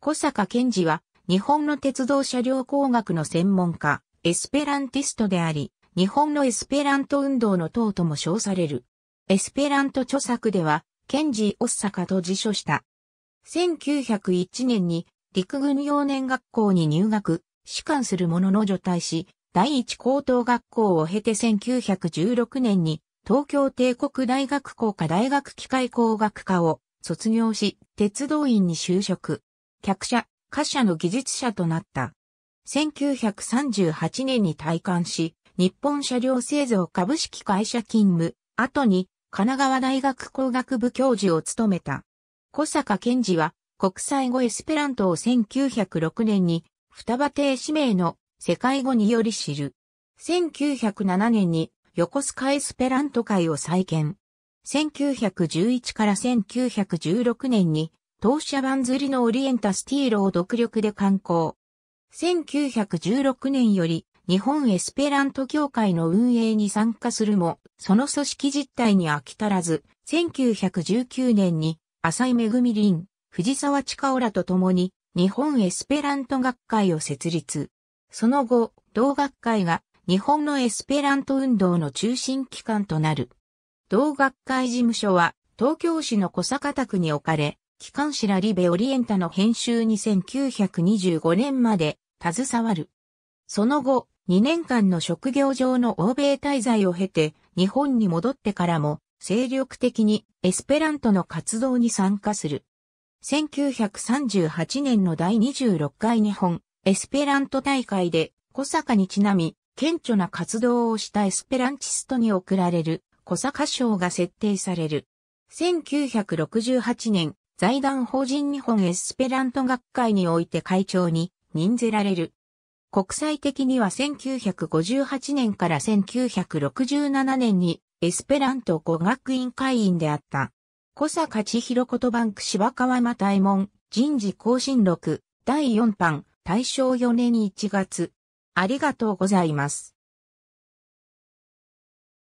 小坂健二は、日本の鉄道車両工学の専門家、エスペランティストであり、日本のエスペラント運動の党とも称される。エスペラント著作では、ケンジ・オッサカと辞書した。1901年に陸軍幼年学校に入学、士官する者の除隊し、第一高等学校を経て1916年に東京帝国大学工科大学機械工学科を卒業し、鉄道院に就職。客車、貨車の技術者となった。1938年に退官し、日本車両製造株式会社勤務、後に神奈川大学工学部教授を務めた。小坂健二は国際語エスペラントを1906年に双葉亭氏名の世界語により知る。1907年に横須賀エスペラント会を再建。1911から1916年に当社版釣りのオリエンタスティーロを独力で刊行。1916年より日本エスペラント協会の運営に参加するも、その組織実態に飽き足らず、1919年に浅井恵林、藤沢近浦らと共に日本エスペラント学会を設立。その後、同学会が日本のエスペラント運動の中心機関となる。同学会事務所は東京市の小坂田区に置かれ、機関誌ラリベ・オリエンタの編集に1925年まで携わる。その後、2年間の職業上の欧米滞在を経て、日本に戻ってからも、精力的にエスペラントの活動に参加する。1938年の第26回日本エスペラント大会で小坂にちなみ、顕著な活動をしたエスペランチストに贈られる小坂賞が設定される。1968年、財団法人日本エスペラント学会において会長に任ぜられる。国際的には1958年から1967年にエスペラント語学院会員であった。小坂千尋ンク芝川又大門人事更新録第4版大正4年1月。ありがとうございます。